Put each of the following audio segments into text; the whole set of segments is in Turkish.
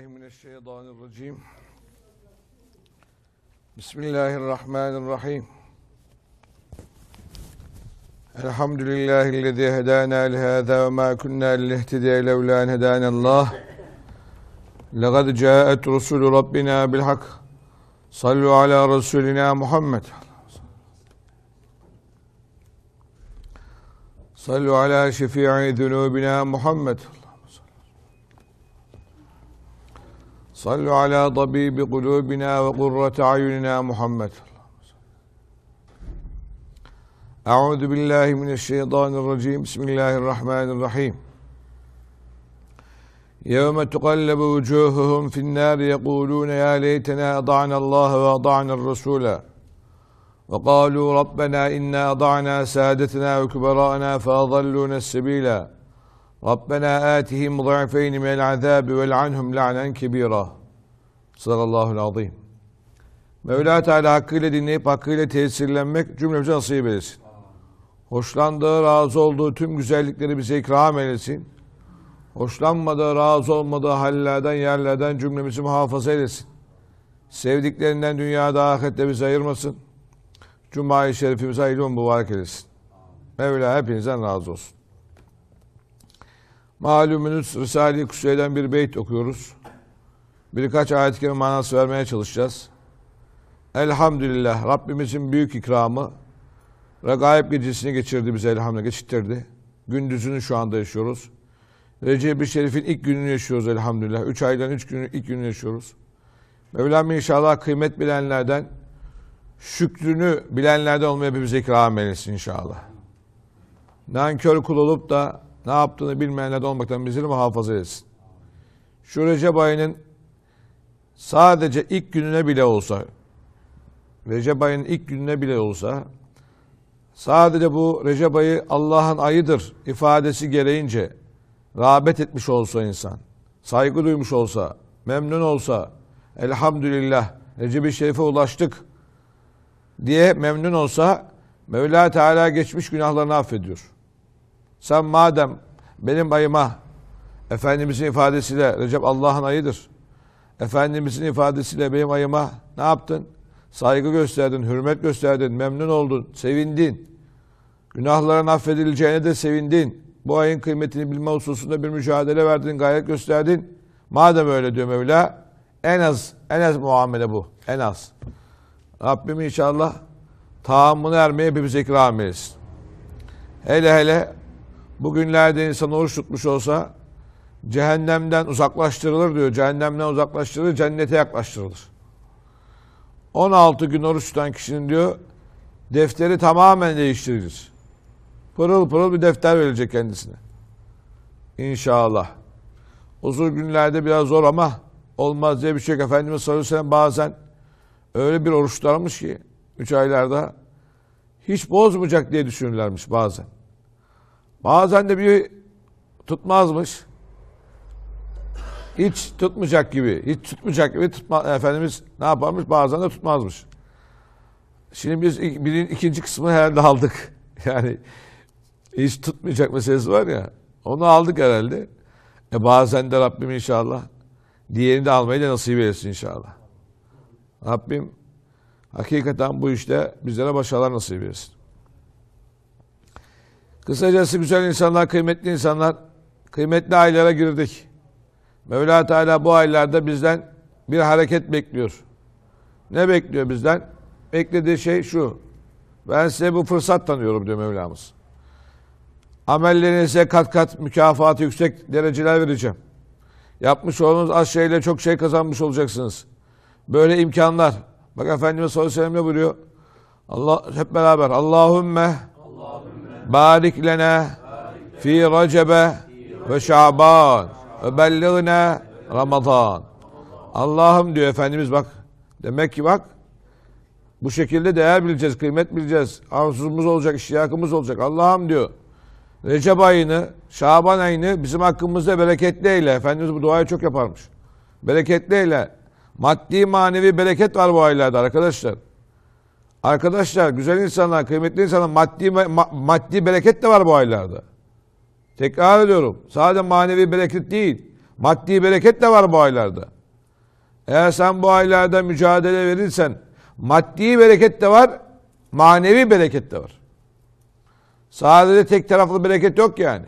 billahi mineşşeytanirracim. Bismillahirrahmanirrahim. Elhamdülillahi'llezî hedâna lihâzâ ve ma künna lihtedîye levlâ en hedânallâh. Laqad câet rusûlü rabbinâ bil Sallu ala resulina Muhammed. Sallu ala şefii zunûbina Muhammed. Muhammed. صلوا على طبيب قلوبنا وقرة أعيننا محمد أعوذ بالله من الشيطان الرجيم بسم الله الرحمن الرحيم يوم تقلب وجوههم في النار يقولون يا ليتنا أطعنا الله وأطعنا الرسول وقالوا ربنا إنا أطعنا سادتنا وكبراءنا فأضلونا السبيلا Rabbena atihim ضعفين من العذاب vel'anhum لعنا kibira. Sallallahu azim. Mevla Teala hakkıyla dinleyip hakkıyla tesirlenmek cümlemize nasip etsin. Hoşlandığı, razı olduğu tüm güzellikleri bize ikram eylesin. Hoşlanmadığı, razı olmadığı hallerden, yerlerden cümlemizi muhafaza eylesin. Sevdiklerinden dünyada, ahirette bizi ayırmasın. Cuma-i Şerifimize hayırlı mübarek eylesin. Mevla hepinizden razı olsun. Malumunuz Risale-i Kusey'den bir beyt okuyoruz. Birkaç ayet-i manası vermeye çalışacağız. Elhamdülillah Rabbimizin büyük ikramı regaib gecesini geçirdi bize elhamdülillah geçittirdi. Gündüzünü şu anda yaşıyoruz. Recep-i Şerif'in ilk gününü yaşıyoruz elhamdülillah. Üç aydan üç günü ilk gününü yaşıyoruz. Mevlam inşallah kıymet bilenlerden, şükrünü bilenlerden olmaya bize ikram eylesin inşallah. Nankör kul olup da ne yaptığını bilmeyenlerden olmaktan bizleri muhafaza etsin. Şu Recep ayının sadece ilk gününe bile olsa, Recep ayının ilk gününe bile olsa, sadece bu Recep ayı Allah'ın ayıdır ifadesi gereğince rağbet etmiş olsa insan, saygı duymuş olsa, memnun olsa, elhamdülillah Recep-i Şerif'e ulaştık diye memnun olsa Mevla Teala geçmiş günahlarını affediyor. Sen madem benim ayıma Efendimizin ifadesiyle Recep Allah'ın ayıdır. Efendimizin ifadesiyle benim ayıma ne yaptın? Saygı gösterdin, hürmet gösterdin, memnun oldun, sevindin. Günahların affedileceğine de sevindin. Bu ayın kıymetini bilme hususunda bir mücadele verdin, gayret gösterdin. Madem öyle diyor Mevla, en az, en az muamele bu. En az. Rabbim inşallah tahammülü ermeye hepimiz ikram eylesin. Hele hele bugünlerde insan oruç tutmuş olsa cehennemden uzaklaştırılır diyor. Cehennemden uzaklaştırılır, cennete yaklaştırılır. 16 gün oruç tutan kişinin diyor defteri tamamen değiştirilir. Pırıl pırıl bir defter verilecek kendisine. İnşallah. Uzun günlerde biraz zor ama olmaz diye bir şey yok. Efendimiz sallallahu aleyhi bazen öyle bir oruçlarmış ki 3 aylarda hiç bozmayacak diye düşünürlermiş bazen. Bazen de bir tutmazmış. Hiç tutmayacak gibi, hiç tutmayacak gibi tutma, Efendimiz ne yaparmış? Bazen de tutmazmış. Şimdi biz birin ikinci kısmını herhalde aldık. Yani hiç tutmayacak meselesi var ya. Onu aldık herhalde. E bazen de Rabbim inşallah diğerini de almayı da nasip eylesin inşallah. Rabbim hakikaten bu işte bizlere başarılar nasip eylesin. Kısacası güzel insanlar, kıymetli insanlar, kıymetli aylara girdik. Mevla Teala bu aylarda bizden bir hareket bekliyor. Ne bekliyor bizden? Beklediği şey şu. Ben size bu fırsat tanıyorum diyor Mevlamız. Amellerinize kat kat mükafatı yüksek dereceler vereceğim. Yapmış olduğunuz az şeyle çok şey kazanmış olacaksınız. Böyle imkanlar. Bak Efendimiz sallallahu aleyhi ve sellem ne buyuruyor? Allah, hep beraber. Allahümme, Allahümme بارك لنا في رجب وشعبان وبلغنا Ramazan. Allah'ım diyor Efendimiz bak. Demek ki bak bu şekilde değer bileceğiz, kıymet bileceğiz. Arzumuz olacak, iştiyakımız olacak. Allah'ım diyor. Recep ayını, Şaban ayını bizim hakkımızda bereketli eyle. Efendimiz bu duayı çok yaparmış. Bereketli eyle. Maddi manevi bereket var bu aylarda arkadaşlar. Arkadaşlar güzel insanlar, kıymetli insanlar maddi ma- maddi bereket de var bu aylarda. Tekrar ediyorum. Sadece manevi bereket değil. Maddi bereket de var bu aylarda. Eğer sen bu aylarda mücadele verirsen maddi bereket de var, manevi bereket de var. Sadece tek taraflı bereket yok yani.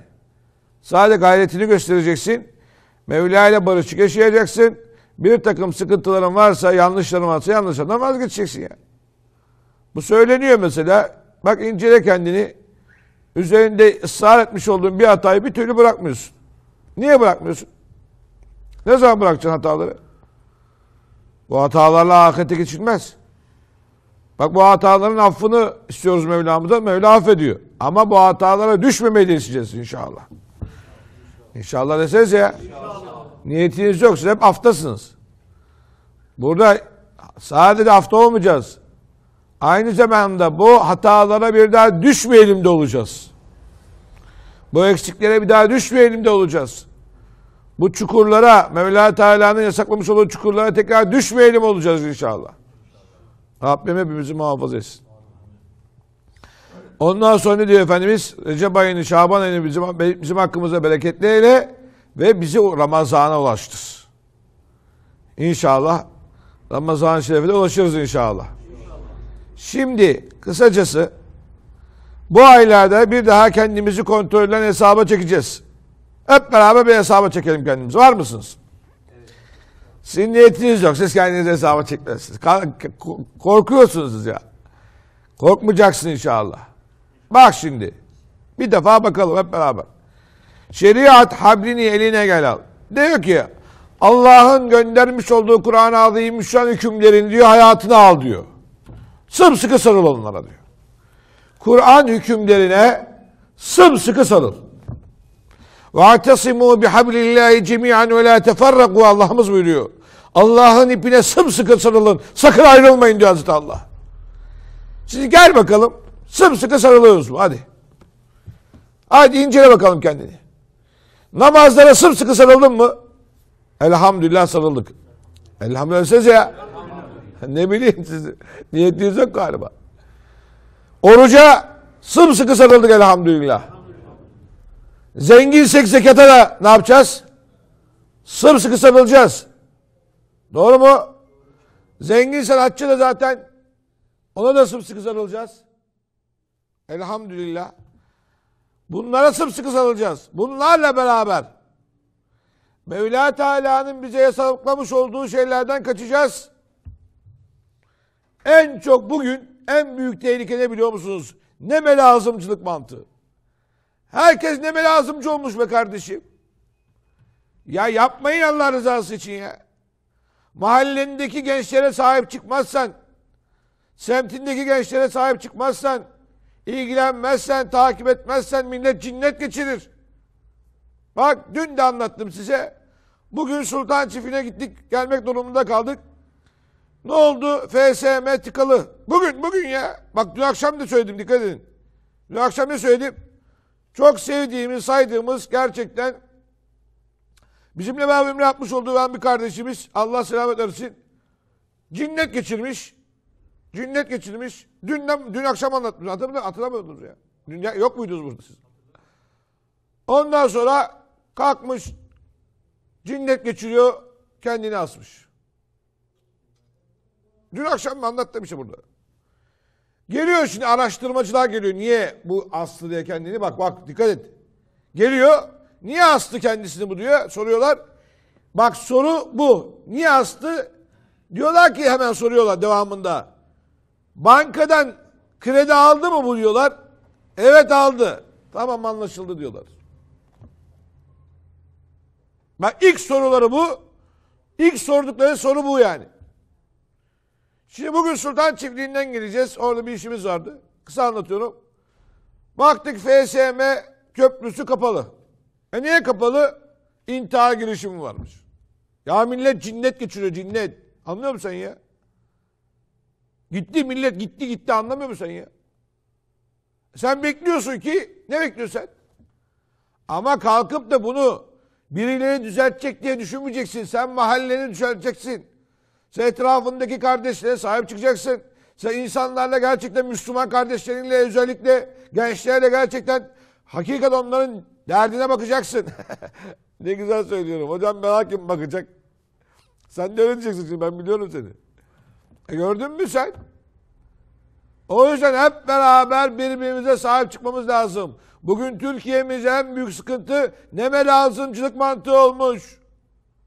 Sadece gayretini göstereceksin. Mevla ile barışçı yaşayacaksın. Bir takım sıkıntıların varsa, yanlışların varsa yanlışlarından vazgeçeceksin yani. Bu söyleniyor mesela. Bak incele kendini. Üzerinde ısrar etmiş olduğun bir hatayı bir türlü bırakmıyorsun. Niye bırakmıyorsun? Ne zaman bırakacaksın hataları? Bu hatalarla ahirete geçilmez. Bak bu hataların affını istiyoruz Mevlamıza. Mevla affediyor. Ama bu hatalara düşmemeyi de isteyeceğiz inşallah. İnşallah deseniz ya. İnşallah. Niyetiniz yoksa hep aftasınız. Burada sadece afta olmayacağız. Aynı zamanda bu hatalara bir daha düşmeyelim de olacağız. Bu eksiklere bir daha düşmeyelim de olacağız. Bu çukurlara, Mevla Teala'nın yasaklamış olduğu çukurlara tekrar düşmeyelim olacağız inşallah. Rabbim hepimizi muhafaza etsin. Ondan sonra diyor Efendimiz Recep ayını, Şaban ayını bizim, bizim hakkımıza bereketli eyle ve bizi Ramazan'a ulaştır. İnşallah Ramazan-ı Şerif'e ulaşırız inşallah. Şimdi kısacası bu aylarda bir daha kendimizi kontrolden hesaba çekeceğiz. Hep beraber bir hesaba çekelim kendimizi. Var mısınız? Evet. Sizin niyetiniz yok. Siz kendinizi hesaba çekmezsiniz. Korkuyorsunuz ya. Korkmayacaksın inşallah. Bak şimdi. Bir defa bakalım hep beraber. Şeriat hablini eline gel al. Diyor ki Allah'ın göndermiş olduğu Kur'an-ı Azimüşşan hükümlerin diyor hayatına al diyor. Sımsıkı sarıl onlara diyor. Kur'an hükümlerine sımsıkı sarıl. وَاَعْتَصِمُوا بِحَبْلِ اللّٰهِ جَمِيعًا وَلَا تَفَرَّقُوا Allah'ımız buyuruyor. Allah'ın ipine sımsıkı sarılın. Sakın ayrılmayın diyor Hazreti Allah. Şimdi gel bakalım. Sımsıkı sarılıyoruz mu? Hadi. Hadi incele bakalım kendini. Namazlara sımsıkı sarıldın mı? Elhamdülillah sarıldık. Elhamdülillah ya ne bileyim siz niyetiniz yok galiba. Oruca sımsıkı sarıldık elhamdülillah. Zenginsek zekata da ne yapacağız? Sımsıkı sarılacağız. Doğru mu? Zengin Hacca da zaten ona da sımsıkı sarılacağız. Elhamdülillah. Bunlara sımsıkı sarılacağız. Bunlarla beraber Mevla Teala'nın bize yasaklamış olduğu şeylerden kaçacağız. En çok bugün en büyük tehlike ne biliyor musunuz? Neme lazımcılık mantığı. Herkes neme lazımcı olmuş be kardeşim. Ya yapmayın Allah rızası için ya. Mahallendeki gençlere sahip çıkmazsan, semtindeki gençlere sahip çıkmazsan, ilgilenmezsen, takip etmezsen millet cinnet geçirir. Bak dün de anlattım size. Bugün Sultan Çiftine gittik, gelmek durumunda kaldık. Ne oldu? FSM tıkalı. Bugün, bugün ya. Bak dün akşam da söyledim dikkat edin. Dün akşam ne söyledim? Çok sevdiğimiz, saydığımız gerçekten bizimle beraber yapmış olduğu ben bir kardeşimiz Allah selamet versin. Cinnet geçirmiş. Cinnet geçirmiş. Dünden, dün akşam anlatmış. Hatırlamıyor, hatırlamıyordunuz ya. Dün yok muydunuz burada siz? Ondan sonra kalkmış cinnet geçiriyor kendini asmış. Dün akşam da anlattım işte burada. Geliyor şimdi araştırmacılar geliyor. Niye bu astı diye kendini bak bak dikkat et. Geliyor. Niye astı kendisini bu diyor. Soruyorlar. Bak soru bu. Niye astı Diyorlar ki hemen soruyorlar devamında. Bankadan kredi aldı mı bu diyorlar. Evet aldı. Tamam anlaşıldı diyorlar. Bak ilk soruları bu. İlk sordukları soru bu yani. Şimdi bugün Sultan Çiftliği'nden gireceğiz. Orada bir işimiz vardı. Kısa anlatıyorum. Baktık FSM köprüsü kapalı. E niye kapalı? İntihar girişimi varmış. Ya millet cinnet geçiriyor cinnet. Anlıyor musun sen ya? Gitti millet gitti gitti anlamıyor musun sen ya? Sen bekliyorsun ki ne bekliyorsun sen? Ama kalkıp da bunu birileri düzeltecek diye düşünmeyeceksin. Sen mahalleni düzelteceksin. Sen etrafındaki kardeşlere sahip çıkacaksın. Sen insanlarla gerçekten Müslüman kardeşlerinle özellikle gençlerle gerçekten hakikat onların derdine bakacaksın. ne güzel söylüyorum. Hocam ben kim bakacak. Sen de öyle diyeceksin ben biliyorum seni. E gördün mü sen? O yüzden hep beraber birbirimize sahip çıkmamız lazım. Bugün Türkiye'miz en büyük sıkıntı neme lazımcılık mantığı olmuş.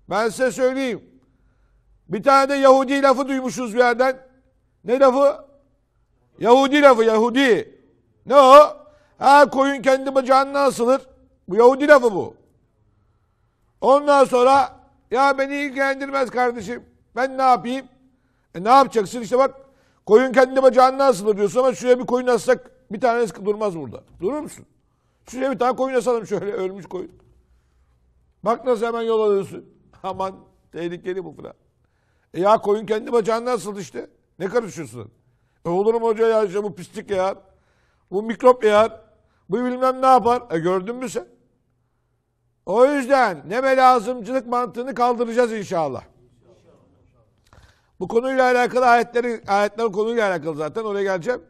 Ben size söyleyeyim. Bir tane de Yahudi lafı duymuşuz bir yerden. Ne lafı? Yahudi lafı, Yahudi. Ne o? Ha koyun kendi bacağına asılır. Bu Yahudi lafı bu. Ondan sonra ya beni ilgilendirmez kardeşim. Ben ne yapayım? E ne yapacaksın? İşte bak koyun kendi bacağına asılır diyorsun ama şuraya bir koyun assak bir tanesi durmaz burada. Durur musun? Şuraya bir tane koyun asalım şöyle ölmüş koyun. Bak nasıl hemen yol alıyorsun. Aman tehlikeli bu falan. E ya koyun kendi bacağından nasıl işte. Ne karışıyorsun? E olur mu hoca ya işte bu pislik ya. Bu mikrop ya. Bu bilmem ne yapar. E gördün mü sen? O yüzden ne lazımcılık mantığını kaldıracağız inşallah. Bu konuyla alakalı ayetleri, ayetler konuyla alakalı zaten oraya geleceğim.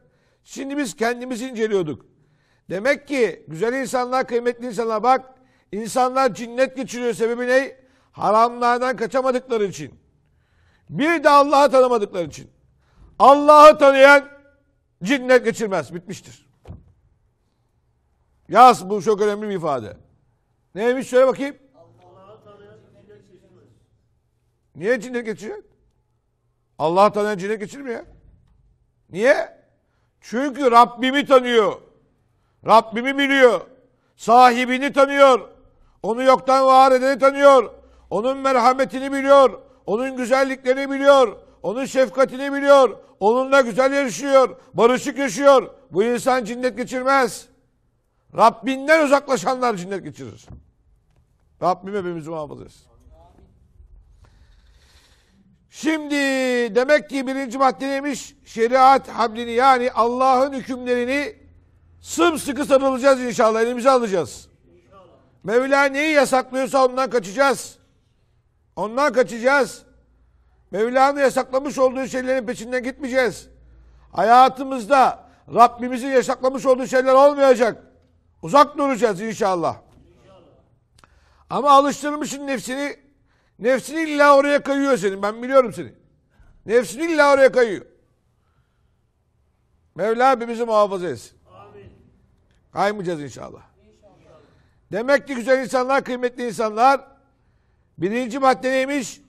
Şimdi biz kendimizi inceliyorduk. Demek ki güzel insanlar, kıymetli insanlar bak insanlar cinnet geçiriyor sebebi ne? Haramlardan kaçamadıkları için. Bir de Allah'ı tanımadıkları için. Allah'ı tanıyan cinnet geçirmez. Bitmiştir. Yaz bu çok önemli bir ifade. Neymiş şöyle bakayım. Niye cinnet geçiriyor? Allah'ı tanıyan cinnet geçirmiyor. Niye? Çünkü Rabbimi tanıyor. Rabbimi biliyor. Sahibini tanıyor. Onu yoktan var edeni tanıyor. Onun merhametini biliyor. Onun güzelliklerini biliyor. Onun şefkatini biliyor. Onunla güzel yaşıyor. Barışık yaşıyor. Bu insan cinnet geçirmez. Rabbinden uzaklaşanlar cinnet geçirir. Rabbim hepimizi muhafaza etsin. Şimdi demek ki birinci madde neymiş? Şeriat hablini yani Allah'ın hükümlerini sımsıkı sarılacağız inşallah. Elimize alacağız. İnşallah. Mevla neyi yasaklıyorsa ondan kaçacağız. Ondan kaçacağız. Mevla'nın yasaklamış olduğu şeylerin peşinden gitmeyeceğiz. Hayatımızda Rabbimizin yasaklamış olduğu şeyler olmayacak. Uzak duracağız inşallah. Ama alıştırmışsın nefsini. Nefsini illa oraya kayıyor senin. Ben biliyorum seni. Nefsini illa oraya kayıyor. Mevla hepimizi muhafaza etsin. Amin. Kaymayacağız inşallah. inşallah. Demek ki güzel insanlar, kıymetli insanlar Birinci madde neymiş?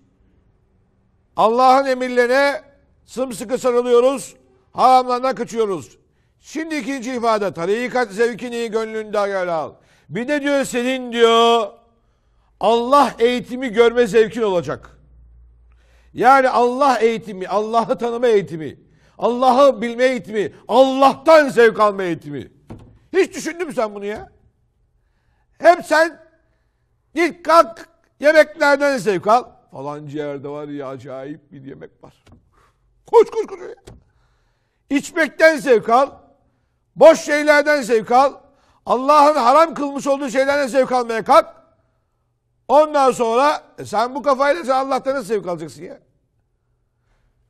Allah'ın emirlerine sımsıkı sarılıyoruz. Haramlardan kaçıyoruz. Şimdi ikinci ifade. Tarikat zevkini gönlünde ayar al. Bir de diyor senin diyor Allah eğitimi görme zevkin olacak. Yani Allah eğitimi, Allah'ı tanıma eğitimi, Allah'ı bilme eğitimi, Allah'tan zevk alma eğitimi. Hiç düşündün mü sen bunu ya? Hep sen git kalk Yemeklerden zevk al. Falan ciğerde var ya acayip bir yemek var. Koş koş koş. İçmekten zevk al. Boş şeylerden zevk al. Allah'ın haram kılmış olduğu şeylerden zevk almaya kalk. Ondan sonra e sen bu kafayla sen Allah'tan nasıl zevk alacaksın ya?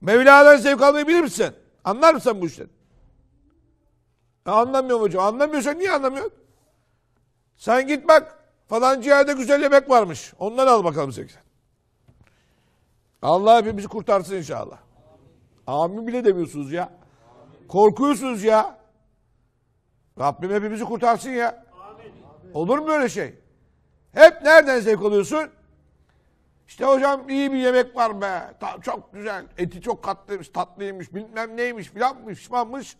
Mevla'dan zevk almayı bilir misin? Anlar mısın bu işten? E anlamıyorum hocam. Anlamıyorsan niye anlamıyorsun? Sen git bak Falancı yerde güzel yemek varmış. Ondan al bakalım 80. Allah hepimizi kurtarsın inşallah. Amin bile demiyorsunuz ya. Korkuyorsunuz ya. Rabbim hepimizi kurtarsın ya. Olur mu böyle şey? Hep nereden zevk alıyorsun? İşte hocam iyi bir yemek var be. Ta, çok güzel. Eti çok katlıymış, tatlıymış, bilmem neymiş, filanmış, şişmanmış.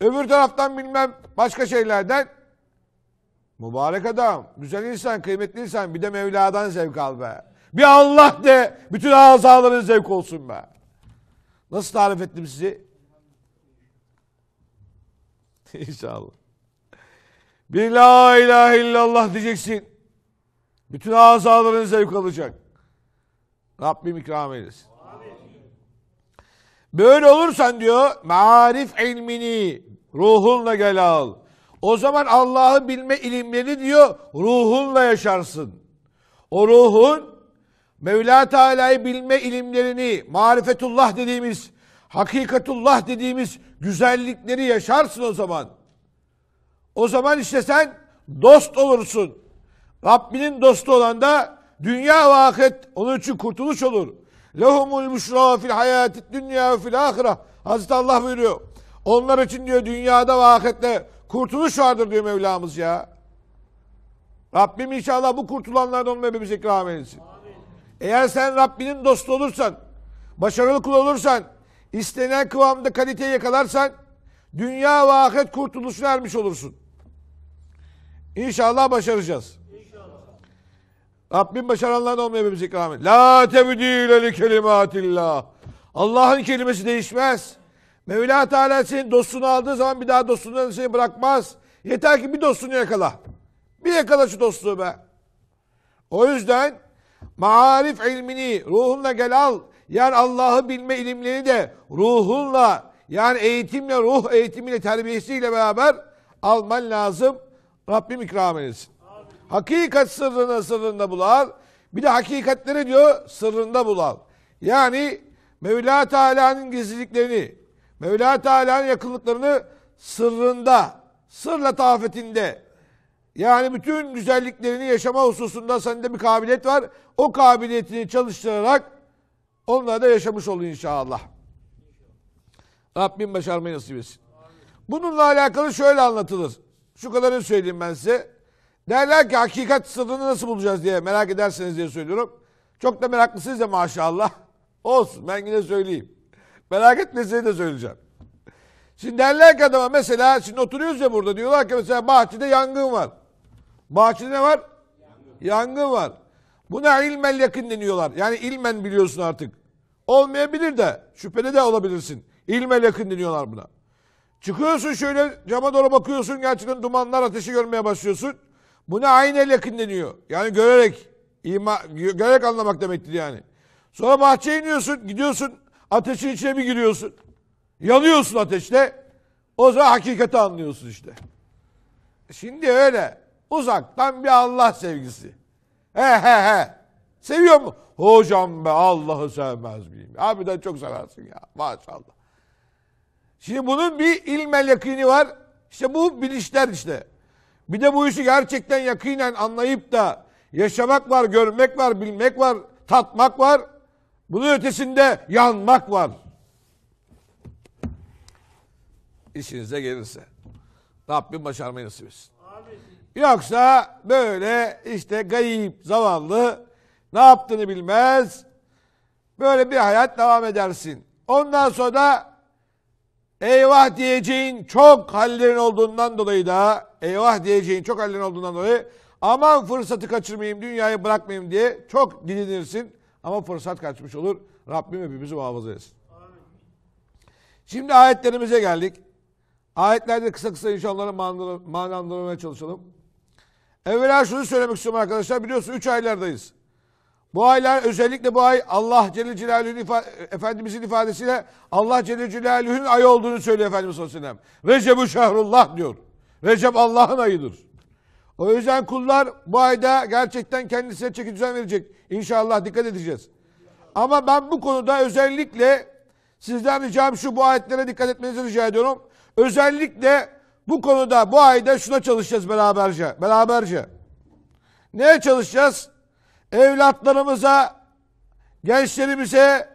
Öbür taraftan bilmem başka şeylerden Mübarek adam, güzel insan, kıymetli insan. Bir de Mevla'dan zevk al be. Bir Allah de, bütün azaların zevk olsun be. Nasıl tarif ettim sizi? İnşallah. Bir la ilahe illallah diyeceksin. Bütün azaların zevk alacak. Rabbim ikram eylesin. Böyle olursan diyor, marif ilmini ruhunla gel al. O zaman Allah'ı bilme ilimleri diyor ruhunla yaşarsın. O ruhun Mevla Teala'yı bilme ilimlerini, marifetullah dediğimiz, hakikatullah dediğimiz güzellikleri yaşarsın o zaman. O zaman işte sen dost olursun. Rabbinin dostu olan da dünya ve ahiret onun için kurtuluş olur. Lehumul büşra fil hayati dünya fil ahira. Hazreti Allah buyuruyor. Onlar için diyor dünyada ve ahirette Kurtuluş vardır diyor Mevlamız ya. Rabbim inşallah bu kurtulanlardan olmayı hepimize ikram eylesin. Eğer sen Rabbinin dostu olursan, başarılı kul olursan, istenen kıvamda kaliteyi yakalarsan, dünya ve ahiret kurtuluşuna ermiş olursun. İnşallah başaracağız. İnşallah. Rabbim başaranlardan olmayı hepimize ikram eylesin. La tebdile li kelimatillah. Allah'ın kelimesi değişmez. Mevla Teala senin dostunu aldığı zaman bir daha dostundan seni bırakmaz. Yeter ki bir dostunu yakala. Bir yakala şu dostluğu be. O yüzden maarif ilmini ruhunla gel al. Yani Allah'ı bilme ilimleri de ruhunla yani eğitimle, ruh eğitimiyle, terbiyesiyle beraber alman lazım. Rabbim ikram etsin. Hakikat sırrını sırrında bulal Bir de hakikatleri diyor sırrında bulal Yani Mevla Teala'nın gizliliklerini, Mevla Teala'nın yakınlıklarını sırrında, sırla tafetinde yani bütün güzelliklerini yaşama hususunda sende bir kabiliyet var. O kabiliyetini çalıştırarak onları da yaşamış olun inşallah. Rabbim başarmayı nasip etsin. Bununla alakalı şöyle anlatılır. Şu kadarını söyleyeyim ben size. Derler ki hakikat sırrını nasıl bulacağız diye merak ederseniz diye söylüyorum. Çok da meraklısınız ya maşallah. Olsun ben yine söyleyeyim. Merak etme size de söyleyeceğim. Şimdi derler ki adama mesela şimdi oturuyoruz ya burada diyorlar ki mesela bahçede yangın var. Bahçede ne var? Yangın, yangın var. Buna ilmel yakın deniyorlar. Yani ilmen biliyorsun artık. Olmayabilir de şüphede de olabilirsin. İlmel yakın deniyorlar buna. Çıkıyorsun şöyle cama doğru bakıyorsun gerçekten dumanlar ateşi görmeye başlıyorsun. Buna aynel yakın deniyor. Yani görerek, ima, görerek anlamak demektir yani. Sonra bahçeye iniyorsun, gidiyorsun Ateşin içine mi giriyorsun. Yanıyorsun ateşte. O zaman hakikati anlıyorsun işte. Şimdi öyle. Uzaktan bir Allah sevgisi. He he he. Seviyor mu? Hocam be Allah'ı sevmez miyim? Abi de çok seversin ya. Maşallah. Şimdi bunun bir ilmel yakini var. İşte bu bilinçler işte. Bir de bu işi gerçekten yakinen anlayıp da yaşamak var, görmek var, bilmek var, tatmak var. Bunun ötesinde yanmak var. İşinize gelirse. Rabbim başarmayı nasip etsin. Yoksa böyle işte gayip, zavallı, ne yaptığını bilmez. Böyle bir hayat devam edersin. Ondan sonra eyvah diyeceğin çok hallerin olduğundan dolayı da eyvah diyeceğin çok hallerin olduğundan dolayı aman fırsatı kaçırmayayım, dünyayı bırakmayayım diye çok dilinirsin. Ama fırsat kaçmış olur. Rabbim hepimizi muhafaza etsin. Şimdi ayetlerimize geldik. Ayetlerde kısa kısa inşallah'ı manalandırmaya çalışalım. Evvela şunu söylemek istiyorum arkadaşlar. Biliyorsunuz 3 aylardayız. Bu aylar özellikle bu ay Allah Celle Celaluhu'nun ifa Efendimizin ifadesiyle Allah Celle Celaluhu'nun ay olduğunu söylüyor Efendimiz sallallahu ve sellem. Recep-i Şahrullah diyor. Recep Allah'ın ayıdır. O yüzden kullar bu ayda gerçekten kendisine çeki düzen verecek. İnşallah dikkat edeceğiz. Ama ben bu konuda özellikle sizden ricam şu bu ayetlere dikkat etmenizi rica ediyorum. Özellikle bu konuda bu ayda şuna çalışacağız beraberce. Beraberce. Neye çalışacağız? Evlatlarımıza, gençlerimize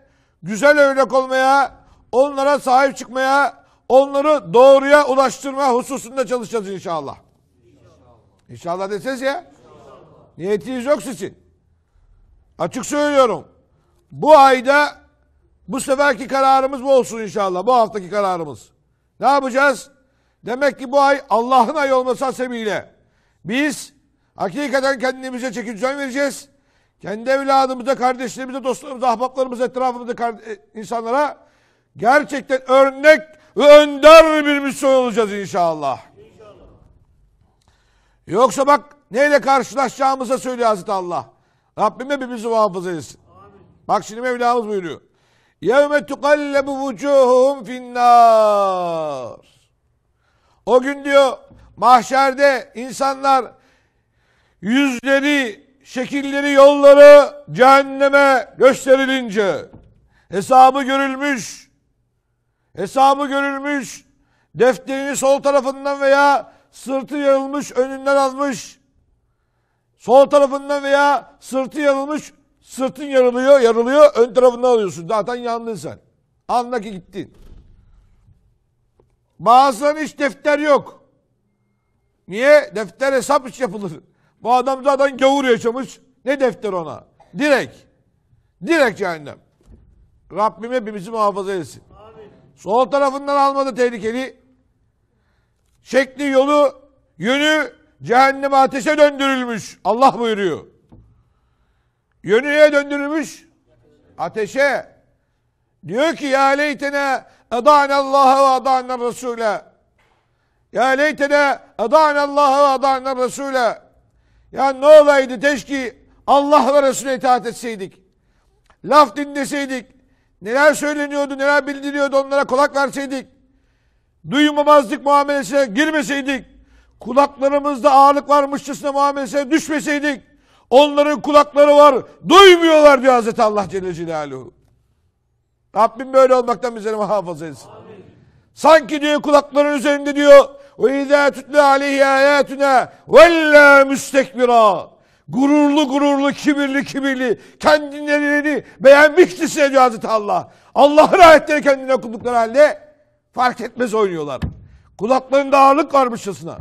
güzel örnek olmaya, onlara sahip çıkmaya, onları doğruya ulaştırma hususunda çalışacağız inşallah. İnşallah deseniz ya. Niyetiniz yok sizin. Açık söylüyorum. Bu ayda bu seferki kararımız bu olsun inşallah. Bu haftaki kararımız. Ne yapacağız? Demek ki bu ay Allah'ın ayı olması hasebiyle biz hakikaten kendimize çeki düzen vereceğiz. Kendi evladımıza, kardeşlerimize, dostlarımıza, ahbaplarımıza, etrafımızda e, insanlara gerçekten örnek ve önder bir Müslüman olacağız inşallah. Yoksa bak neyle karşılaşacağımıza söylüyor Hazreti Allah. Rabbim hepimizi muhafaza etsin. Bak şimdi Mevlamız buyuruyor. Yevme tukallebu vucuhum finnar. O gün diyor mahşerde insanlar yüzleri, şekilleri, yolları cehenneme gösterilince hesabı görülmüş hesabı görülmüş defterini sol tarafından veya sırtı yarılmış önünden almış. Sol tarafından veya sırtı yarılmış sırtın yarılıyor yarılıyor ön tarafından alıyorsun. Zaten yandın sen. Anla ki gittin. Bazıların hiç defter yok. Niye? Defter hesap hiç yapılır. Bu adam zaten gavur yaşamış. Ne defter ona? Direkt. Direkt cehennem. Rabbim hepimizi muhafaza etsin. Amin. Sol tarafından almadı tehlikeli şekli yolu yönü cehennem ateşe döndürülmüş. Allah buyuruyor. Yönü neye döndürülmüş? Ateşe. Diyor ki ya leytene edanallaha ve adana rasule. Ya leytene edanallaha ve adana rasule. Ya ne olaydı teşki Allah ve Resul'e itaat etseydik. Laf dinleseydik. Neler söyleniyordu, neler bildiriyordu onlara kulak verseydik duymamazlık muamelesine girmeseydik, kulaklarımızda ağırlık varmışçasına muamelesine düşmeseydik, onların kulakları var, duymuyorlar diyor Hazreti Allah Celle Celaluhu. Rabbim böyle olmaktan bizi muhafaza etsin. Sanki diyor kulakların üzerinde diyor, وَاِذَا تُتْلَى aleyhi آيَاتُنَا وَلَّا مُسْتَكْبِرًا Gururlu gururlu, kibirli kibirli, kendilerini beğenmişti size diyor Hazreti Allah. Allah'ın ayetleri kendine okudukları halde Fark etmez oynuyorlar. Kulaklarında ağırlık varmışçasına.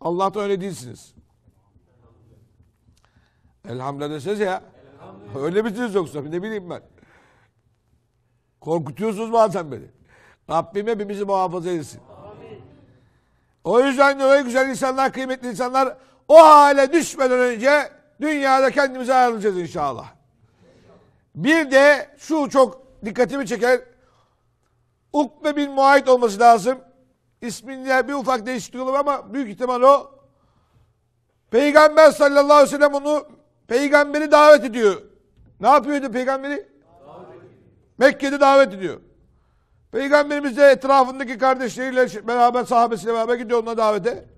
Allah'ta öyle değilsiniz. Elhamdülillah deseniz ya. Elhamdülillah. Öyle misiniz yoksa ne bileyim ben. Korkutuyorsunuz bazen beni. Rabbim hepimizi muhafaza etsin. O yüzden de öyle güzel insanlar, kıymetli insanlar o hale düşmeden önce dünyada kendimize ayrılacağız inşallah. Bir de şu çok dikkatimi çeker. Ukbe bin Muayit olması lazım. İsminde bir ufak değişiklik olur ama büyük ihtimal o. Peygamber sallallahu aleyhi ve sellem onu peygamberi davet ediyor. Ne yapıyordu peygamberi? Mekke'de davet ediyor. Peygamberimiz de etrafındaki kardeşleriyle beraber sahabesiyle beraber gidiyor ona davete.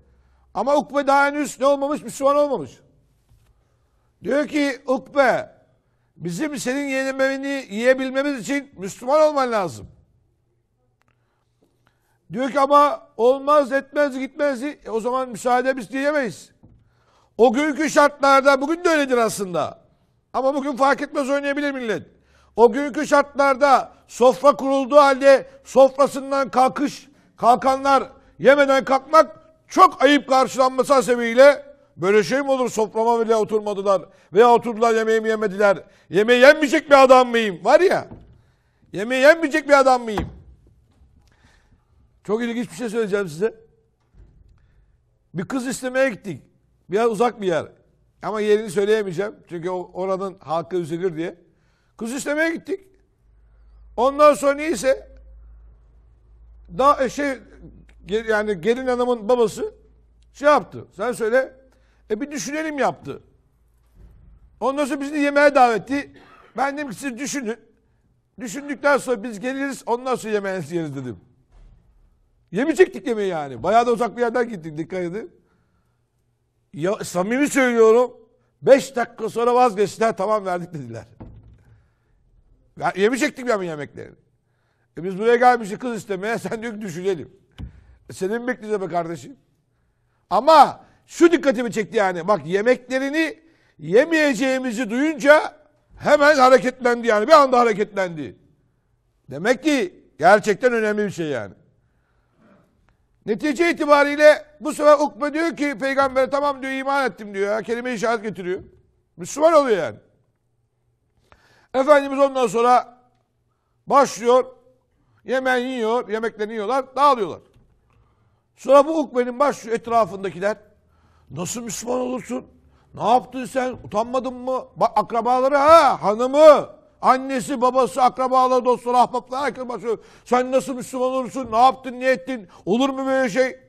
Ama Ukbe daha henüz ne olmamış? Müslüman olmamış. Diyor ki Ukbe Bizim senin yenilmeni yiyebilmemiz için Müslüman olman lazım. Diyor ki ama olmaz etmez gitmez e, o zaman müsaade biz diyemeyiz. O günkü şartlarda bugün de öyledir aslında. Ama bugün fark etmez oynayabilir millet. O günkü şartlarda sofra kurulduğu halde sofrasından kalkış, kalkanlar yemeden kalkmak çok ayıp karşılanması sebebiyle Böyle şey mi olur soframa bile oturmadılar. Veya oturdular yemeğimi yemediler. Yemeği yenmeyecek bir adam mıyım? Var ya. Yemeği yenmeyecek bir adam mıyım? Çok ilginç bir şey söyleyeceğim size. Bir kız istemeye gittik. Biraz uzak bir yer. Ama yerini söyleyemeyeceğim. Çünkü oranın halkı üzülür diye. Kız istemeye gittik. Ondan sonra neyse daha e, şey yani gelin hanımın babası şey yaptı. Sen söyle e bir düşünelim yaptı. Ondan sonra bizi yemeğe davetti. Ben dedim ki siz düşünün. Düşündükten sonra biz geliriz ondan sonra yemeğinizi yeriz dedim. Yemeyecektik yemeği yani. Bayağı da uzak bir yerden gittik dikkat edin. Ya, samimi söylüyorum. Beş dakika sonra vazgeçtiler tamam verdik dediler. Ya, yemeyecektik yani yemeklerini. E biz buraya gelmişiz kız istemeye sen diyor ki düşünelim. E, senin bekleyeceğim be kardeşim. Ama şu dikkatimi çekti yani. Bak yemeklerini yemeyeceğimizi duyunca hemen hareketlendi yani. Bir anda hareketlendi. Demek ki gerçekten önemli bir şey yani. Netice itibariyle bu sefer Ukme diyor ki peygambere tamam diyor iman ettim diyor. Ya, kelime işaret getiriyor. Müslüman oluyor yani. Efendimiz ondan sonra başlıyor. Yemen yiyor, yemeklerini yiyorlar, dağılıyorlar. Sonra bu ukbenin baş etrafındakiler Nasıl Müslüman olursun? Ne yaptın sen? Utanmadın mı? Bak akrabaları ha, hanımı, annesi, babası, akrabaları, dostları, ahbapları, herkes başlıyor. Sen nasıl Müslüman olursun? Ne yaptın, ne ettin? Olur mu böyle şey?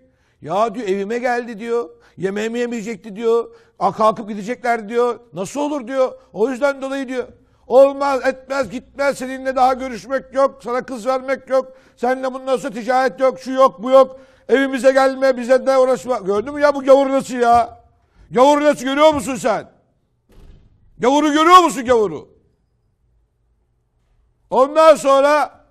Ya diyor evime geldi diyor. Yemeğimi yemeyecekti diyor. Kalkıp gidecekler diyor. Nasıl olur diyor. O yüzden dolayı diyor. Olmaz, etmez, gitmez. Seninle daha görüşmek yok. Sana kız vermek yok. Seninle bundan sonra ticaret yok. Şu yok, bu yok. Evimize gelme, bize ne uğraşma. Gördün mü ya bu gavur nasıl ya? Gavur nasıl görüyor musun sen? Gavuru görüyor musun gavuru? Ondan sonra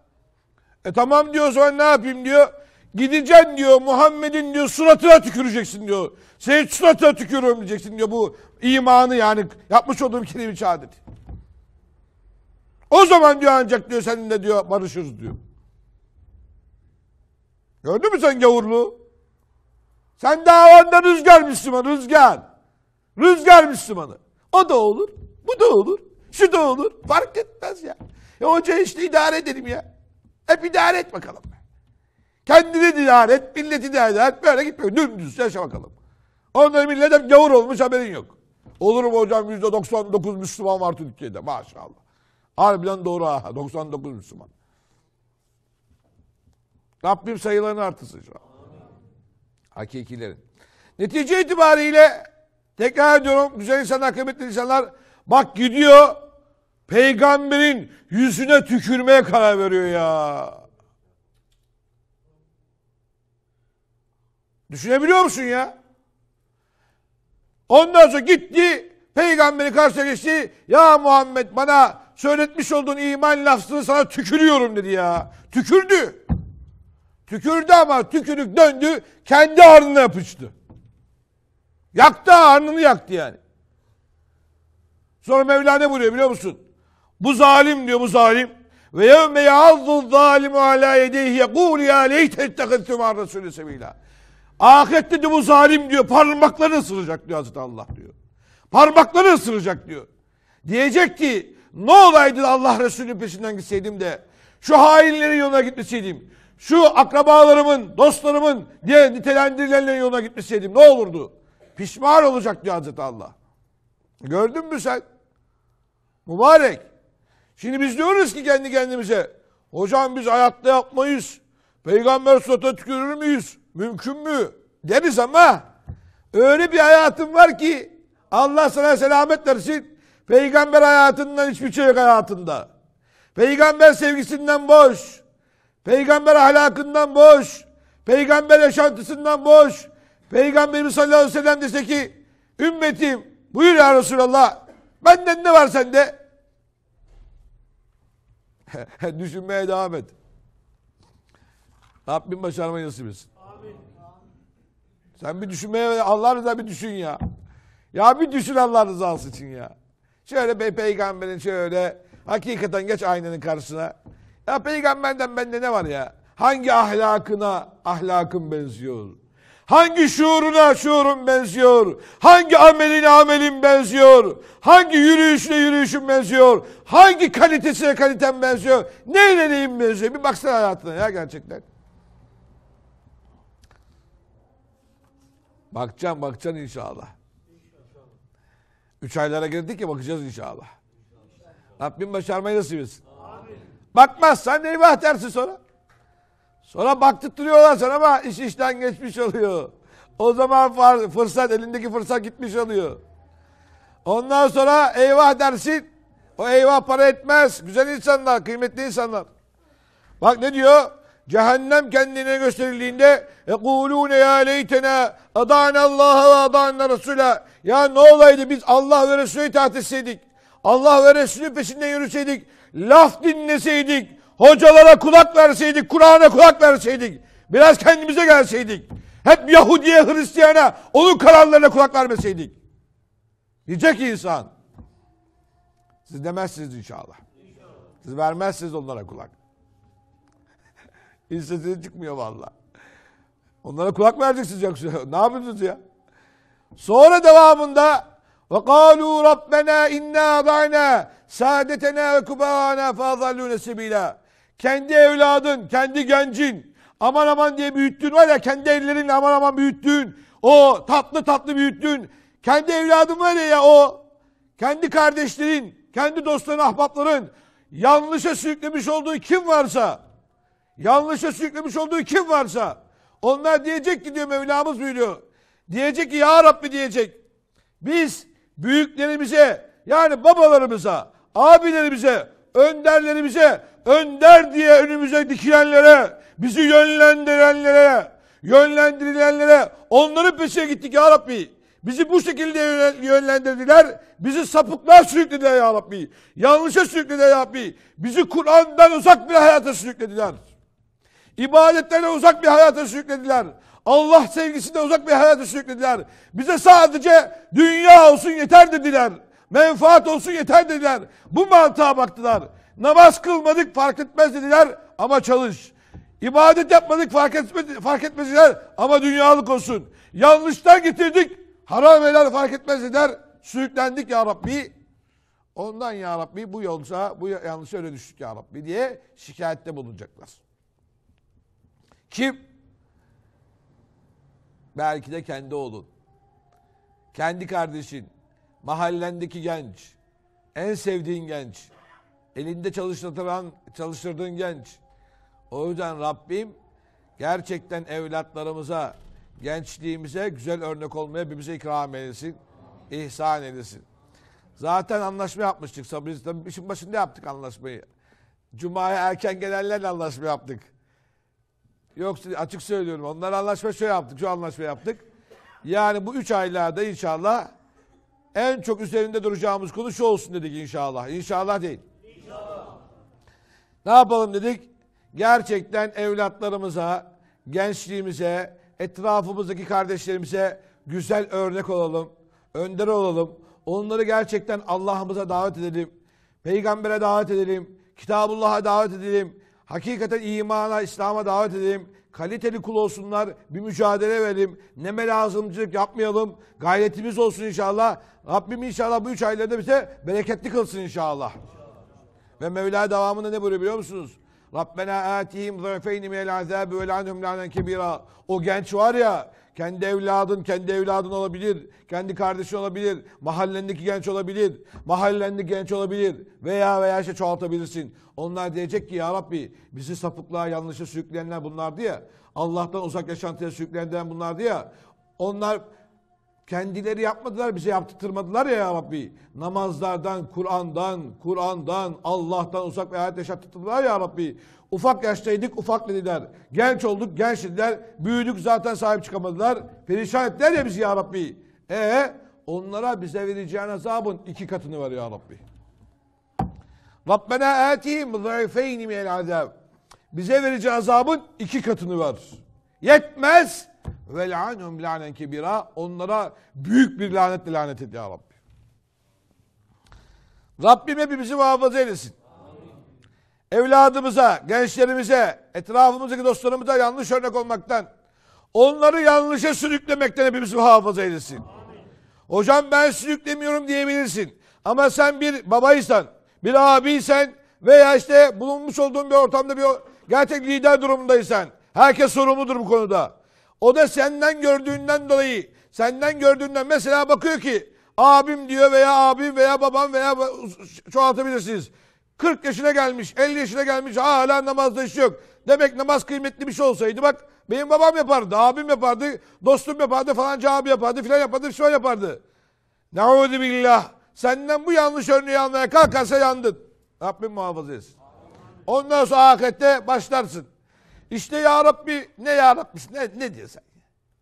e tamam diyor sonra ne yapayım diyor. Gideceksin diyor Muhammed'in diyor suratına tüküreceksin diyor. Senin suratına tükürüyorum diyeceksin diyor bu imanı yani yapmış olduğum kelime-i O zaman diyor ancak diyor seninle diyor barışırız diyor. Gördün mü sen Gavurlu? Sen davanda rüzgar Müslüman, rüzgar. Rüzgar Müslümanı. O da olur, bu da olur, şu da olur. Fark etmez ya. Ya hoca işte idare edelim ya. Hep idare et bakalım. Kendini idare et, milleti idare et. Böyle gitmiyor. Dümdüz yaşa bakalım. Ondan millet hep gavur olmuş haberin yok. Olur mu hocam %99 Müslüman var Türkiye'de maşallah. Harbiden doğru ha 99 Müslüman. Rabbim sayılarını artırsın şu an. Hakikilerin. Netice itibariyle tekrar ediyorum güzel insanlar, kıymetli insanlar bak gidiyor peygamberin yüzüne tükürmeye karar veriyor ya. Düşünebiliyor musun ya? Ondan sonra gitti peygamberi karşılaştı, Ya Muhammed bana söyletmiş olduğun iman lafzını sana tükürüyorum dedi ya. Tükürdü. Tükürdü ama tükürük döndü kendi arnına yapıştı. Yaktı arnını yaktı yani. Sonra Mevlana vuruyor biliyor musun? Bu zalim diyor bu zalim. Ve yevme ya'azzul zalimu ala yedeyhi yekûl ya leyte ittekiztü mâ Resulü sevîlâ. Ahirette de bu zalim diyor parmaklarını ısıracak diyor Hazreti Allah diyor. Parmaklarını ısıracak diyor. Diyecek ki ne olaydı Allah Resulü'nün peşinden gitseydim de şu hainlerin yoluna gitmeseydim şu akrabalarımın, dostlarımın diye nitelendirilenlerin yoluna gitmeseydim ne olurdu? Pişman olacak diyor Hazreti Allah. Gördün mü sen? Mübarek. Şimdi biz diyoruz ki kendi kendimize, hocam biz hayatta yapmayız. Peygamber suratına tükürür müyüz? Mümkün mü? Deriz ama öyle bir hayatım var ki Allah sana selamet versin. Peygamber hayatından hiçbir şey yok hayatında. Peygamber sevgisinden boş. Peygamber ahlakından boş. Peygamber yaşantısından boş. Peygamberimiz sallallahu aleyhi ve sellem dese ki ümmetim buyur ya Resulallah benden ne var sende? Düşünmeye devam et. Rabbim başarmayı nasip etsin. Sen bir düşünmeye Allah rızası bir düşün ya. Ya bir düşün Allah rızası için ya. Şöyle be peygamberin şöyle hakikaten geç aynanın karşısına. Ya peygamberden bende ne var ya? Hangi ahlakına ahlakım benziyor? Hangi şuuruna şuurum benziyor? Hangi ameline amelim benziyor? Hangi yürüyüşüne yürüyüşüm benziyor? Hangi kalitesine kalitem benziyor? Neyle neyim benziyor? Bir baksana hayatına ya gerçekten. Bakacaksın bakacaksın inşallah. Üç aylara girdik ya bakacağız inşallah. Rabbim başarmayı nasip etsin. Bakmaz Bakmazsan eyvah dersin sonra. Sonra baktırtıyorlar sana ama iş işten geçmiş oluyor. O zaman fırsat, elindeki fırsat gitmiş oluyor. Ondan sonra eyvah dersin. O eyvah para etmez. Güzel insanlar, kıymetli insanlar. Bak ne diyor? Cehennem kendine gösterildiğinde يَقُولُونَ ya لَيْتَنَا اَدَعْنَا اللّٰهَ وَاَدَعْنَا رَسُولَا Ya ne olaydı biz Allah ve Resulü'ne itaat etseydik. Allah ve Resulü'nün peşinden yürüseydik laf dinleseydik, hocalara kulak verseydik, Kur'an'a kulak verseydik, biraz kendimize gelseydik, hep Yahudi'ye, Hristiyan'a, onun kararlarına kulak vermeseydik. Diyecek insan. Siz demezsiniz inşallah. Siz vermezsiniz onlara kulak. İnsesini çıkmıyor valla. Onlara kulak vereceksiniz yoksa. ne yapıyorsunuz ya? Sonra devamında وَقَالُوا رَبَّنَا اِنَّا ضَعْنَا سَادَتَنَا وَكُبَانَا فَاَظَلُّونَ سَب۪يلًا Kendi evladın, kendi gencin, aman aman diye büyüttün var ya kendi ellerinle aman aman büyüttün. O tatlı tatlı büyüttün. Kendi evladın var ya o. Kendi kardeşlerin, kendi dostların, ahbapların yanlışa sürüklemiş olduğu kim varsa, yanlışa sürüklemiş olduğu kim varsa onlar diyecek ki diyor Mevlamız buyuruyor. Diyecek ki ya Rabbi diyecek. Biz büyüklerimize yani babalarımıza, abilerimize, önderlerimize, önder diye önümüze dikilenlere, bizi yönlendirenlere, yönlendirilenlere onların peşine gittik ya Rabbi. Bizi bu şekilde yönlendirdiler. Bizi sapıklar sürüklediler ya Rabbi. Yanlışa sürüklediler ya Rabbi. Bizi Kur'an'dan uzak bir hayata sürüklediler. İbadetlerden uzak bir hayata sürüklediler. Allah sevgisinde uzak bir hayata sürüklediler. Bize sadece dünya olsun yeter dediler. Menfaat olsun yeter dediler. Bu mantığa baktılar. Namaz kılmadık fark etmez dediler ama çalış. İbadet yapmadık fark, etmedi, fark etmez dediler ama dünyalık olsun. Yanlıştan getirdik haram helal fark etmez dediler. Sürüklendik ya Rabbi. Ondan ya Rabbi bu yolsa bu yanlışa öyle düştük ya Rabbi diye şikayette bulunacaklar. Kim Belki de kendi oğlun. Kendi kardeşin, mahallendeki genç, en sevdiğin genç, elinde çalıştırılan çalıştırdığın genç. O yüzden Rabbim gerçekten evlatlarımıza, gençliğimize güzel örnek olmaya birbirimize ikram edilsin, ihsan edilsin. Zaten anlaşma yapmıştık. Biz tabii işin başında yaptık anlaşmayı. Cuma'ya erken gelenlerle anlaşma yaptık. Yoksa açık söylüyorum onlar anlaşma şöyle yaptık şu anlaşma yaptık. Yani bu üç aylarda inşallah en çok üzerinde duracağımız konu şu olsun dedik inşallah. İnşallah değil. İnşallah. Ne yapalım dedik? Gerçekten evlatlarımıza, gençliğimize, etrafımızdaki kardeşlerimize güzel örnek olalım. Önder olalım. Onları gerçekten Allah'ımıza davet edelim. Peygamber'e davet edelim. Kitabullah'a davet edelim. Hakikaten imana, İslam'a davet edelim. Kaliteli kul olsunlar. Bir mücadele verelim. Neme lazımcılık yapmayalım. Gayretimiz olsun inşallah. Rabbim inşallah bu üç aylarda bize bereketli kılsın inşallah. Ve Mevla devamında ne buyuruyor biliyor musunuz? Rabbena atihim zayfeyni minel azâbi ve lanhum lanen kebira. O genç var ya kendi evladın, kendi evladın olabilir. Kendi kardeşin olabilir. Mahallendeki genç olabilir. Mahallendeki genç olabilir. Veya veya işte çoğaltabilirsin. Onlar diyecek ki ya Rabbi bizi sapıklığa yanlışa sürükleyenler bunlardı ya. Allah'tan uzak yaşantıya sürükleyenler bunlardı ya. Onlar Kendileri yapmadılar, bize yaptırmadılar ya, ya Rabbi. Namazlardan, Kur'an'dan, Kur'an'dan, Allah'tan uzak ve hayat yaşattırdılar ya Rabbi. Ufak yaştaydık, ufak dediler. Genç olduk, genç dediler. Büyüdük zaten sahip çıkamadılar. Perişan ettiler ya bizi ya Rabbi. E onlara bize vereceğin azabın iki katını var ya Rabbi. Rabbena atihim zayfeyni minel azab. Bize vereceği azabın iki katını var Yetmez ve lanhum lanen kibira. Onlara büyük bir lanetle lanet et ya Rabbi. Rabbim hepimizi muhafaza eylesin. Evladımıza, gençlerimize, etrafımızdaki dostlarımıza yanlış örnek olmaktan, onları yanlışa sürüklemekten hepimizi muhafaza eylesin. Amin. Hocam ben sürüklemiyorum diyebilirsin. Ama sen bir babaysan, bir abiysen veya işte bulunmuş olduğun bir ortamda bir gerçek lider durumundaysan, herkes sorumludur bu konuda. O da senden gördüğünden dolayı, senden gördüğünden mesela bakıyor ki abim diyor veya abim veya babam veya çoğaltabilirsiniz. 40 yaşına gelmiş, 50 yaşına gelmiş hala namazda iş yok. Demek namaz kıymetli bir şey olsaydı bak benim babam yapardı, abim yapardı, dostum yapardı, falanca abi yapardı, filan yapardı, bir şey yapardı. Nauzu billah. Senden bu yanlış örneği almaya kalkarsa yandın. Rabbim muhafaza etsin. Ondan sonra ahirette başlarsın. İşte ya Rabbi ne ya Rabbi ne, ne diyorsun?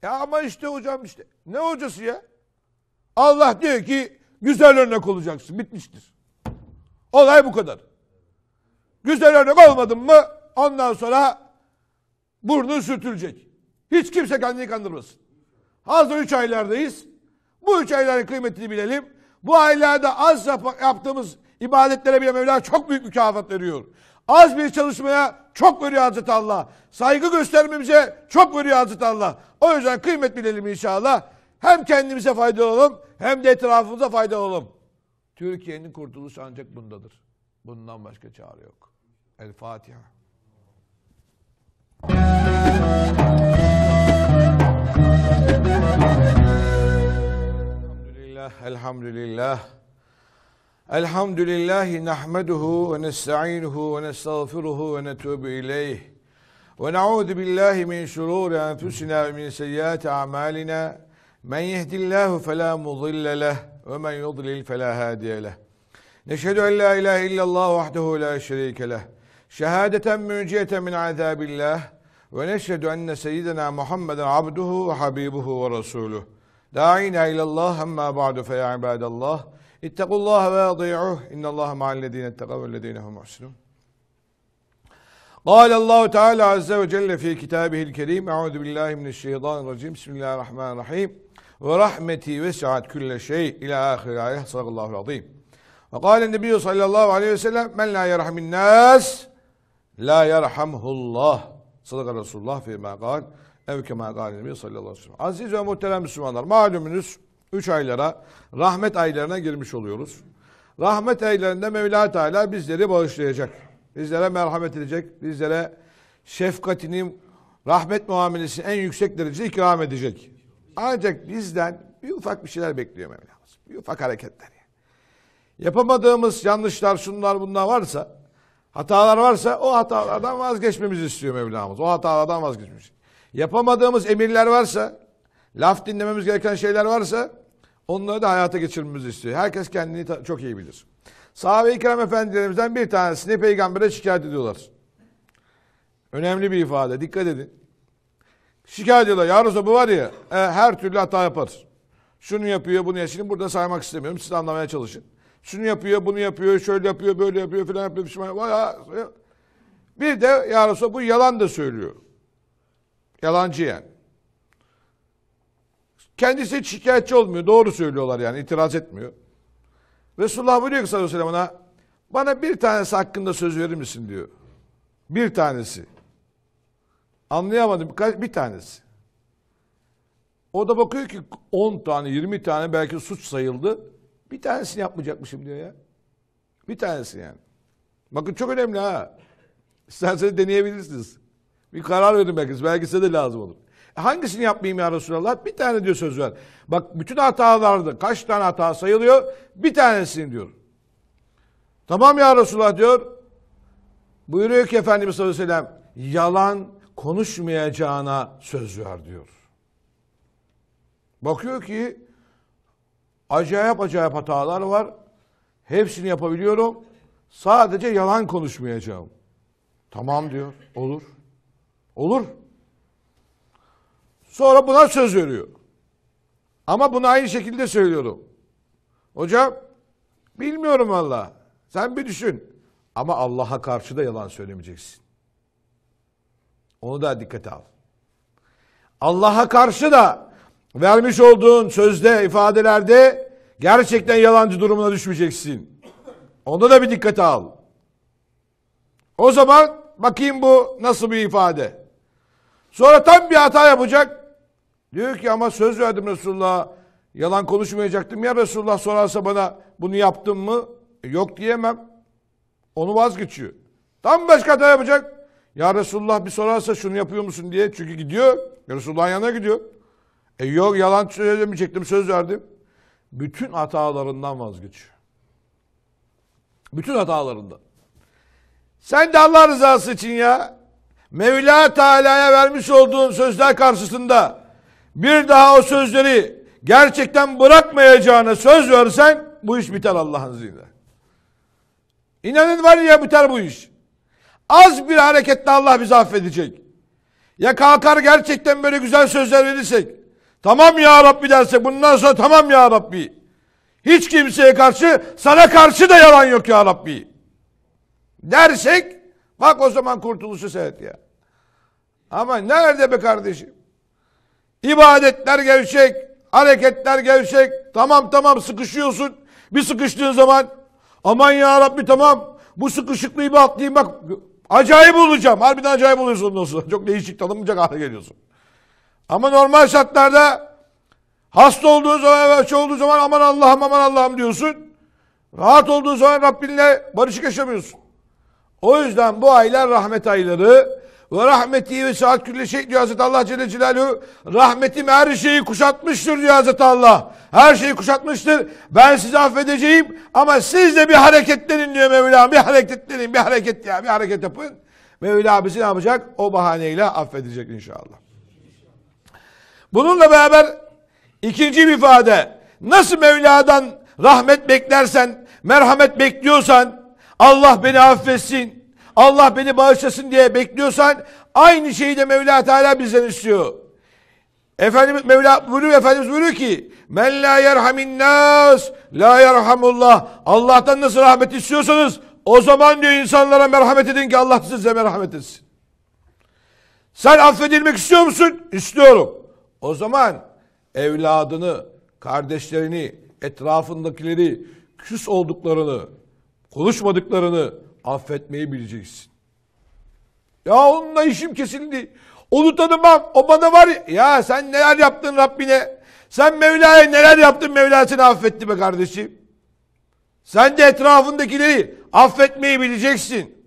Ya ama işte hocam işte. Ne hocası ya? Allah diyor ki güzel örnek olacaksın. Bitmiştir. Olay bu kadar. Güzel örnek olmadın mı ondan sonra burnu sürtülecek. Hiç kimse kendini kandırmasın. Hazır üç aylardayız. Bu üç ayların kıymetini bilelim. Bu aylarda az yap yaptığımız ibadetlere bile Mevla çok büyük mükafat veriyor. Az bir çalışmaya çok veriyor Hazreti Allah. Saygı göstermemize çok veriyor Hazreti Allah. O yüzden kıymet bilelim inşallah. Hem kendimize faydalı olalım hem de etrafımıza faydalı olalım. Türkiye'nin kurtuluşu ancak bundadır. Bundan başka çare yok. El Fatiha. Elhamdülillah, elhamdülillah. الحمد لله نحمده ونستعينه ونستغفره ونتوب إليه ونعوذ بالله من شرور أنفسنا ومن سيئات أعمالنا من يهدي الله فلا مضل له ومن يضلل فلا هادي له نشهد أن لا إله إلا الله وحده لا شريك له شهادة منجية من عذاب الله ونشهد أن سيدنا محمدا عبده وحبيبه ورسوله داعينا إلى الله أما بعد فيا عباد الله İttekullaha ve adi'uh. İnnallaha ma'allezine ettekavellezine hum muhsinun. قال الله تعالى عز وجل في كتابه الكريم أعوذ بالله من الشيطان الرجيم بسم الله الرحمن الرحيم ورحمتي وسعت كل شيء إلى آخر آية صدق الله العظيم وقال النبي صلى الله عليه وسلم من لا يرحم الناس لا يرحمه الله صدق Resulullah fîmâ kal ev kemâ kal Nebi sallallahu aleyhi ve sellem. Aziz ve muhterem Müslümanlar malumunuz Üç aylara, rahmet aylarına girmiş oluyoruz. Rahmet aylarında Mevla Teala bizleri bağışlayacak. Bizlere merhamet edecek. Bizlere şefkatini, rahmet muamelesi en yüksek derecede ikram edecek. Ancak bizden bir ufak bir şeyler bekliyor Mevlamız. Bir ufak hareketler. Yapamadığımız yanlışlar, şunlar bunlar varsa, hatalar varsa o hatalardan vazgeçmemizi istiyor Mevlamız. O hatalardan vazgeçmemizi. Yapamadığımız emirler varsa, laf dinlememiz gereken şeyler varsa Onları da hayata geçirmemizi istiyor. Herkes kendini çok iyi bilir. Sahabe-i kiram efendilerimizden bir tanesini peygambere şikayet ediyorlar. Önemli bir ifade. Dikkat edin. Şikayet ediyorlar. Ya Resulallah bu var ya e, her türlü hata yapar. Şunu yapıyor bunu yapıyor. burada saymak istemiyorum. Siz anlamaya çalışın. Şunu yapıyor bunu yapıyor. Şöyle yapıyor böyle yapıyor filan yapıyor. şey. Bir de ya Resulallah bu yalan da söylüyor. Yalancı yani. Kendisi şikayetçi olmuyor. Doğru söylüyorlar yani. itiraz etmiyor. Resulullah buyuruyor ki sallallahu aleyhi ve sellem bana bir tanesi hakkında söz verir misin diyor. Bir tanesi. Anlayamadım. Bir tanesi. O da bakıyor ki 10 tane, 20 tane belki suç sayıldı. Bir tanesini yapmayacakmışım diyor ya. Bir tanesi yani. Bakın çok önemli ha. İsterseniz deneyebilirsiniz. Bir karar verin belki. Belki size de lazım olur. Hangisini yapmayayım ya Resulallah? Bir tane diyor söz ver. Bak bütün hatalarda kaç tane hata sayılıyor? Bir tanesini diyor. Tamam ya Resulallah diyor. Buyuruyor ki Efendimiz sallallahu aleyhi ve sellem yalan konuşmayacağına söz ver diyor. Bakıyor ki acayip acayip hatalar var. Hepsini yapabiliyorum. Sadece yalan konuşmayacağım. Tamam diyor. Olur. Olur. Sonra buna söz veriyor. Ama bunu aynı şekilde söylüyorum. Hocam bilmiyorum valla. Sen bir düşün. Ama Allah'a karşı da yalan söylemeyeceksin. Onu da dikkate al. Allah'a karşı da vermiş olduğun sözde, ifadelerde gerçekten yalancı durumuna düşmeyeceksin. Onda da bir dikkate al. O zaman bakayım bu nasıl bir ifade. Sonra tam bir hata yapacak. Diyor ki ama söz verdim Resulullah'a. Yalan konuşmayacaktım ya Resulullah sorarsa bana bunu yaptın mı? E, yok diyemem. Onu vazgeçiyor. Tam başka da yapacak. Ya Resulullah bir sorarsa şunu yapıyor musun diye. Çünkü gidiyor. Resulullah'ın yanına gidiyor. E yok yalan söylemeyecektim söz verdim. Bütün hatalarından vazgeçiyor. Bütün hatalarından. Sen de Allah rızası için ya. Mevla Teala'ya vermiş olduğun sözler karşısında bir daha o sözleri gerçekten bırakmayacağına söz versen bu iş biter Allah'ın izniyle. İnanın var ya biter bu iş. Az bir hareketle Allah bizi affedecek. Ya kalkar gerçekten böyle güzel sözler verirsek. Tamam ya Rabbi derse bundan sonra tamam ya Rabbi. Hiç kimseye karşı sana karşı da yalan yok ya Rabbi. Dersek bak o zaman kurtuluşu seyret ya. Ama nerede be kardeşim? İbadetler gevşek, hareketler gevşek. Tamam tamam sıkışıyorsun. Bir sıkıştığın zaman aman ya Rabbi tamam bu sıkışıklığı bir atlayayım bak acayip olacağım. Harbiden acayip oluyorsun ondan sonra. Çok değişik tanınmayacak hale geliyorsun. Ama normal şartlarda hasta olduğun zaman, şey olduğu zaman aman Allah'ım aman Allah'ım diyorsun. Rahat olduğun zaman Rabbinle barışık yaşamıyorsun. O yüzden bu aylar rahmet ayları ve rahmeti ve saat külle şey diyor Hazreti Allah Celle Celaluhu. Rahmetim her şeyi kuşatmıştır diyor Hazreti Allah. Her şeyi kuşatmıştır. Ben sizi affedeceğim ama siz de bir hareketlenin diyor Mevla. Bir hareketlenin, bir hareket ya, bir hareket yapın. Mevla bizi ne yapacak? O bahaneyle affedecek inşallah. Bununla beraber ikinci bir ifade. Nasıl Mevla'dan rahmet beklersen, merhamet bekliyorsan, Allah beni affetsin, Allah beni bağışlasın diye bekliyorsan aynı şeyi de Mevla Teala bizden istiyor. Efendimiz Mevla buyuruyor Efendimiz buyuruyor ki Men la yerhamin nas la yerhamullah Allah'tan nasıl rahmet istiyorsanız o zaman diyor insanlara merhamet edin ki Allah size merhamet etsin. Sen affedilmek istiyor musun? İstiyorum. O zaman evladını, kardeşlerini, etrafındakileri, küs olduklarını, konuşmadıklarını, affetmeyi bileceksin. Ya onunla işim kesildi. Onu tanımam. O bana var ya, ya sen neler yaptın Rabbine. Sen Mevla'ya neler yaptın Mevla seni affetti be kardeşim. Sen de etrafındakileri affetmeyi bileceksin.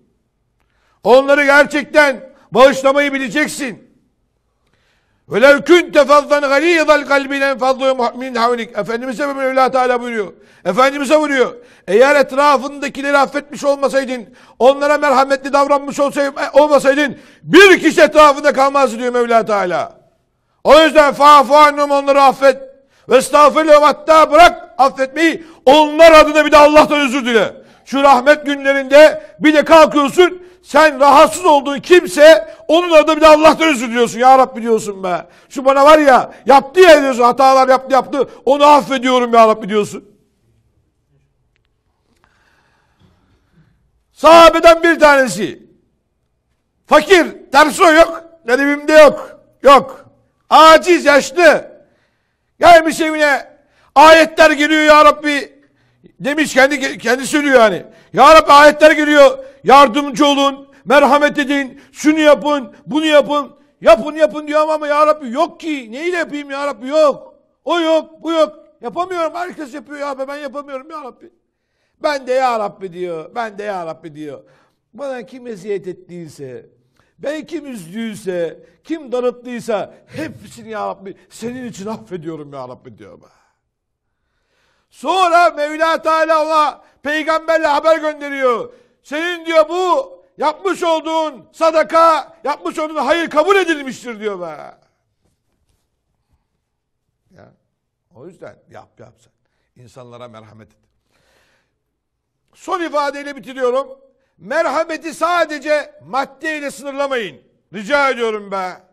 Onları gerçekten bağışlamayı bileceksin. Velev künte fazzan galizel kalbi lenfaddu min havlik. Efendimiz'e ve Mevla Teala buyuruyor. Efendimiz'e buyuruyor. Eğer etrafındakileri affetmiş olmasaydın, onlara merhametli davranmış olsaydın, e, olmasaydın, bir kişi etrafında kalmaz diyor Mevla Teala. O yüzden fa'fu annum onları affet. Ve estağfirullah hatta bırak affetmeyi. Onlar adına bir de Allah'tan özür dile. Şu rahmet günlerinde bir de kalkıyorsun sen rahatsız olduğu kimse onun adına bir de Allah'tan özür diliyorsun. Ya Rabbi diyorsun be. Şu bana var ya yaptı ya diyorsun hatalar yaptı yaptı. Onu affediyorum ya Rabbi diyorsun. Sahabeden bir tanesi. Fakir, terso yok, nedimimde yok, yok. Aciz, yaşlı. Gelmiş evine ayetler geliyor ya Rabbi. Demiş kendi kendisi söylüyor yani. Ya Rabbi ayetler geliyor. Yardımcı olun, merhamet edin, şunu yapın, bunu yapın. Yapın yapın diyor ama ya Rabbi yok ki. Neyle yapayım ya Rabbi yok. O yok, bu yok. Yapamıyorum. Herkes yapıyor ya Rabbi. Ben yapamıyorum ya Rabbi. Ben de ya Rabbi diyor. Ben de ya Rabbi diyor. Bana kim eziyet ettiyse, ben kim üzdüyse, kim darıttıysa hepsini ya Rabbi senin için affediyorum ya Rabbi diyor ben. Sonra Mevla Teala ona peygamberle haber gönderiyor. Senin diyor bu yapmış olduğun sadaka, yapmış olduğun hayır kabul edilmiştir diyor be. Ya, o yüzden yap yap sen. İnsanlara merhamet et. Son ifadeyle bitiriyorum. Merhameti sadece maddeyle sınırlamayın. Rica ediyorum be.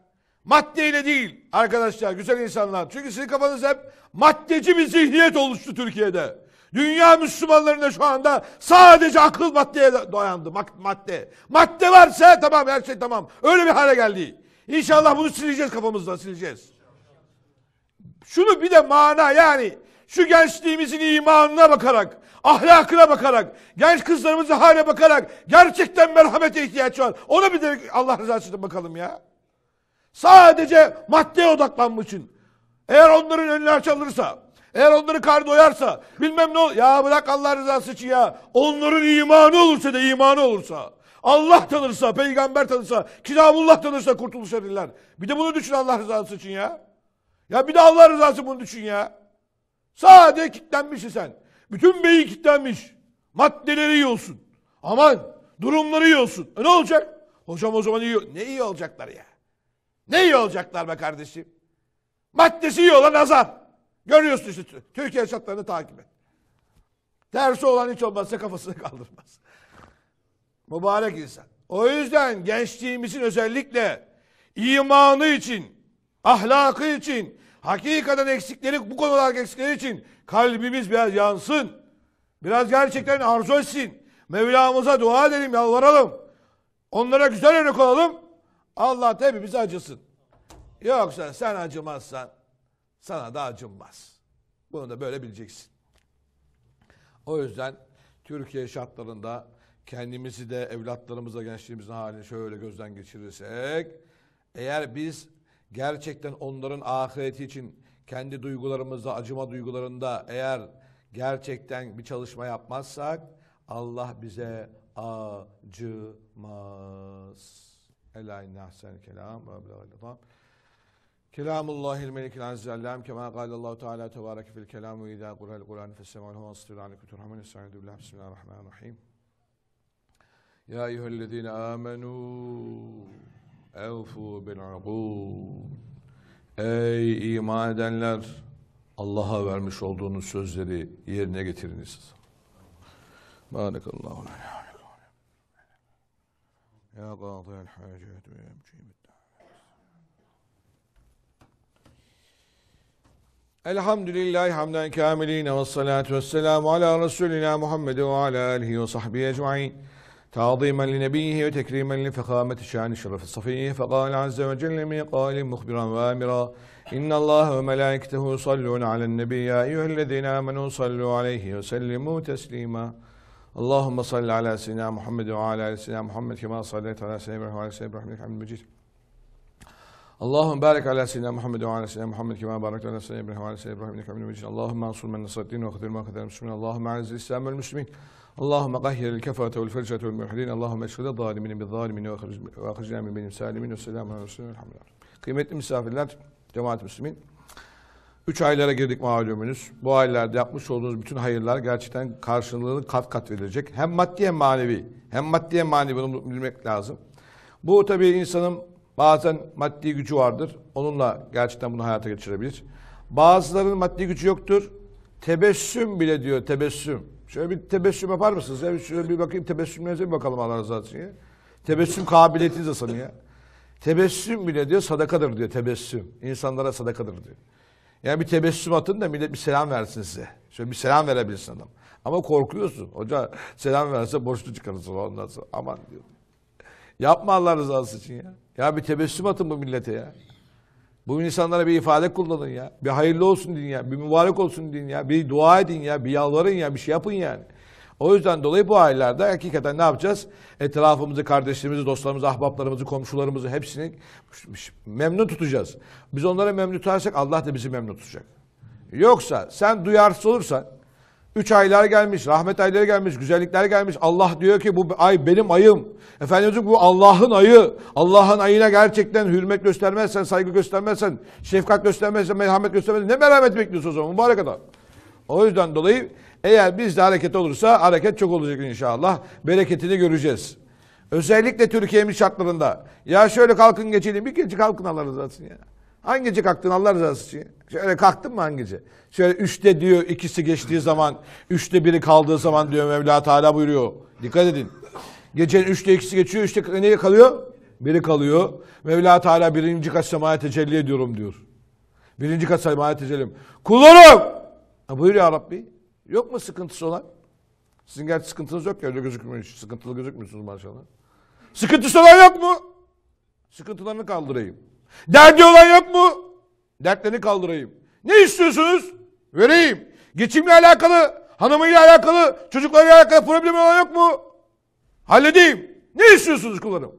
Maddeyle değil arkadaşlar güzel insanlar. Çünkü sizin kafanız hep maddeci bir zihniyet oluştu Türkiye'de. Dünya Müslümanlarında şu anda sadece akıl maddeye dayandı. Madde. Madde varsa tamam her şey tamam. Öyle bir hale geldi. İnşallah bunu sileceğiz kafamızdan sileceğiz. Şunu bir de mana yani şu gençliğimizin imanına bakarak, ahlakına bakarak, genç kızlarımızın hale bakarak gerçekten merhamete ihtiyaç var. Ona bir de Allah rızası için bakalım ya. Sadece maddeye odaklanmışsın. Eğer onların önüne açılırsa, eğer onları kar doyarsa, bilmem ne olur. Ya bırak Allah rızası için ya. Onların imanı olursa da imanı olursa. Allah tanırsa, peygamber tanırsa, kitabullah tanırsa kurtuluş erirler. Bir de bunu düşün Allah rızası için ya. Ya bir de Allah rızası bunu düşün ya. Sade kitlenmişsin sen. Bütün beyi kitlenmiş. Maddeleri yiyorsun. Aman durumları yiyorsun. E ne olacak? Hocam o zaman iyi. Ne iyi olacaklar ya? Ne iyi olacaklar be kardeşim? Maddesi iyi olan azar. Görüyorsun işte Türkiye hesaplarını takip et. Tersi olan hiç olmazsa kafasını kaldırmaz. Mübarek insan. O yüzden gençliğimizin özellikle imanı için, ahlakı için, hakikaten eksikleri, bu konular eksikleri için kalbimiz biraz yansın. Biraz gerçekten arzu etsin. Mevlamıza dua edelim, yalvaralım. Onlara güzel örnek olalım. Allah da hepimize acısın. Yoksa sen acımazsan sana da acınmaz. Bunu da böyle bileceksin. O yüzden Türkiye şartlarında kendimizi de evlatlarımıza gençliğimizin halini şöyle gözden geçirirsek eğer biz gerçekten onların ahireti için kendi duygularımızda acıma duygularında eğer gerçekten bir çalışma yapmazsak Allah bize acımaz. Ela inne ahsen kelam ve ablagal litam. Kelamullahil melikil azzellam kema Allahu teala tebareke fil kelam ve idâ kurel kur'an fessemâl huvâ sıtûl aleyküm turhamen estaidu billah bismillahirrahmanirrahim. Ya eyyühellezîne âmenû evfû bil agûd. Ey iman edenler! Allah'a vermiş olduğunuz sözleri yerine getiriniz. Barakallahu aleyhi. يا قاضي الحاجات ويمشي مجيب الحمد لله حمدا كاملين والصلاة والسلام على رسولنا محمد وعلى آله وصحبه أجمعين تعظيما لنبيه وتكريما لفخامة شأن الشرف الصفي فقال عز وجل من قائل مخبرا وامرا إن الله وملائكته يصلون على النبي يا أيها الذين آمنوا صلوا عليه وسلموا تسليما اللهم صل على سيدنا محمد وعلى ال سيدنا محمد كما صليت على سيدنا ابراهيم وعلى سيدنا ابراهيم انك حميد مجيد اللهم بارك على سيدنا محمد وعلى سيدنا محمد كما باركت على سيدنا ابراهيم وعلى سيدنا ابراهيم انك حميد مجيد اللهم انصر من نصر الدين واخذل من خذل المسلمين اللهم اعز الاسلام والمسلمين اللهم قهر الكفرة والفرجة والملحدين اللهم اشهد الظالمين بالظالمين واخرجنا من بين سالمين والسلام على رسول الله الحمد لله قيمة مسافر جماعة المسلمين Üç aylara girdik malumunuz. Bu aylarda yapmış olduğunuz bütün hayırlar gerçekten karşılığını kat kat verecek. Hem maddi hem manevi. Hem maddi hem manevi bunu bilmek lazım. Bu tabii insanın bazen maddi gücü vardır. Onunla gerçekten bunu hayata geçirebilir. Bazılarının maddi gücü yoktur. Tebessüm bile diyor tebessüm. Şöyle bir tebessüm yapar mısınız? Ya? Şöyle bir bakayım tebessümlerinize bir bakalım Allah razı olsun ya. Tebessüm kabiliyetiniz de sanıyor. Tebessüm bile diyor sadakadır diyor tebessüm. İnsanlara sadakadır diyor. Yani bir tebessüm atın da millet bir selam versin size. Şöyle bir selam verebilirsin adam. Ama korkuyorsun. Hoca selam verse borçlu çıkarırsın ondan sonra. Aman diyor. Yapma Allah rızası için ya. Ya bir tebessüm atın bu millete ya. Bu insanlara bir ifade kullanın ya. Bir hayırlı olsun din ya. Bir mübarek olsun din ya. Bir dua edin ya. Bir yalvarın ya. Bir şey yapın yani. O yüzden dolayı bu aylarda hakikaten ne yapacağız? Etrafımızı, kardeşlerimizi, dostlarımızı, ahbaplarımızı, komşularımızı hepsini memnun tutacağız. Biz onları memnun tutarsak Allah da bizi memnun tutacak. Yoksa sen duyarsız olursan Üç aylar gelmiş, rahmet ayları gelmiş, güzellikler gelmiş. Allah diyor ki bu ay benim ayım. Efendimiz bu Allah'ın ayı. Allah'ın ayına gerçekten hürmet göstermezsen, saygı göstermezsen, şefkat göstermezsen, merhamet göstermezsen ne merhamet bekliyorsun o zaman mübarek adam. O yüzden dolayı eğer biz de hareket olursa hareket çok olacak inşallah. Bereketini göreceğiz. Özellikle Türkiye'nin şartlarında. Ya şöyle kalkın geçelim. Bir gece kalkın Allah razı olsun ya. Hangi gece kalktın Allah rızası için? Şöyle kalktın mı hangi gece? Şöyle üçte diyor ikisi geçtiği zaman, üçte biri kaldığı zaman diyor Mevla Teala buyuruyor. Dikkat edin. Gecenin üçte ikisi geçiyor, üçte neye kalıyor? Biri kalıyor. Mevla Teala birinci kat semaya tecelli ediyorum diyor. Birinci kat semaya tecelli Kullarım! Ha, buyur ya Rabbi. Yok mu sıkıntısı olan? Sizin gerçi sıkıntınız yok ya öyle gözükmüyor. Sıkıntılı gözükmüyorsunuz maşallah. Sıkıntısı olan yok mu? Sıkıntılarını kaldırayım. Derdi olan yok mu? Dertlerini kaldırayım. Ne istiyorsunuz? Vereyim. Geçimle alakalı, hanımıyla alakalı, çocuklarıyla alakalı problemi olan yok mu? Halledeyim. Ne istiyorsunuz kullanım?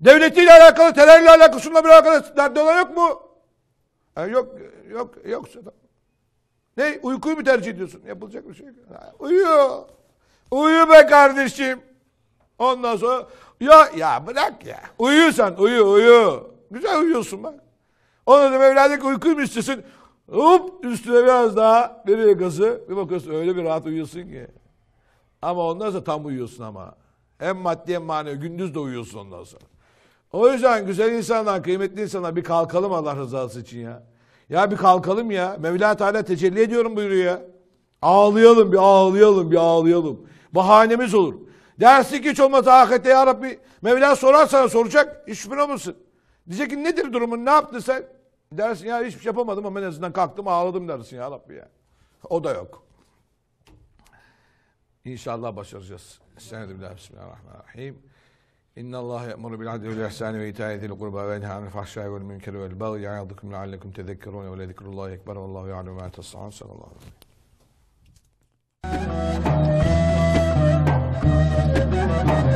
Devletiyle alakalı, terörle alakalı, şununla bir alakalı derdi olan yok mu? E, yok yok, yok, yok. Ne? Uykuyu mu tercih ediyorsun? Yapılacak bir şey yok. Ha, uyuyor. Uyu be kardeşim. Ondan sonra ya ya bırak ya. sen, uyu uyu. Güzel uyuyorsun bak. Ondan sonra evladık uykuyu mu istiyorsun? Hop üstüne biraz daha veriyor gazı. Bir bakıyorsun öyle bir rahat uyuyorsun ki. Ama ondan sonra tam uyuyorsun ama. Hem maddi hem manevi. Gündüz de uyuyorsun ondan sonra. O yüzden güzel insanlar, kıymetli insanlar bir kalkalım Allah rızası için ya. Ya bir kalkalım ya. Mevla Teala tecelli ediyorum buyuruyor ya. Ağlayalım bir ağlayalım bir ağlayalım. Bahanemiz olur. Dersi ki hiç olmazsa ahirette ya Rabbi. Mevla sorar sana soracak. Hiç şüphen olmasın. Diyecek ki nedir durumun ne yaptın sen? Dersin ya hiçbir şey yapamadım ama en azından kalktım ağladım dersin ya Rabbi ya. O da yok. İnşallah başaracağız. Estağfirullah. Bismillahirrahmanirrahim. إن الله يأمر بالعدل والإحسان وإيتاء ذي القربى وينهى عن الفحشاء والمنكر والبغي يعظكم لعلكم تذكرون ولذكر الله أكبر والله يعلم ما تصنعون صلى الله عليه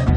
وسلم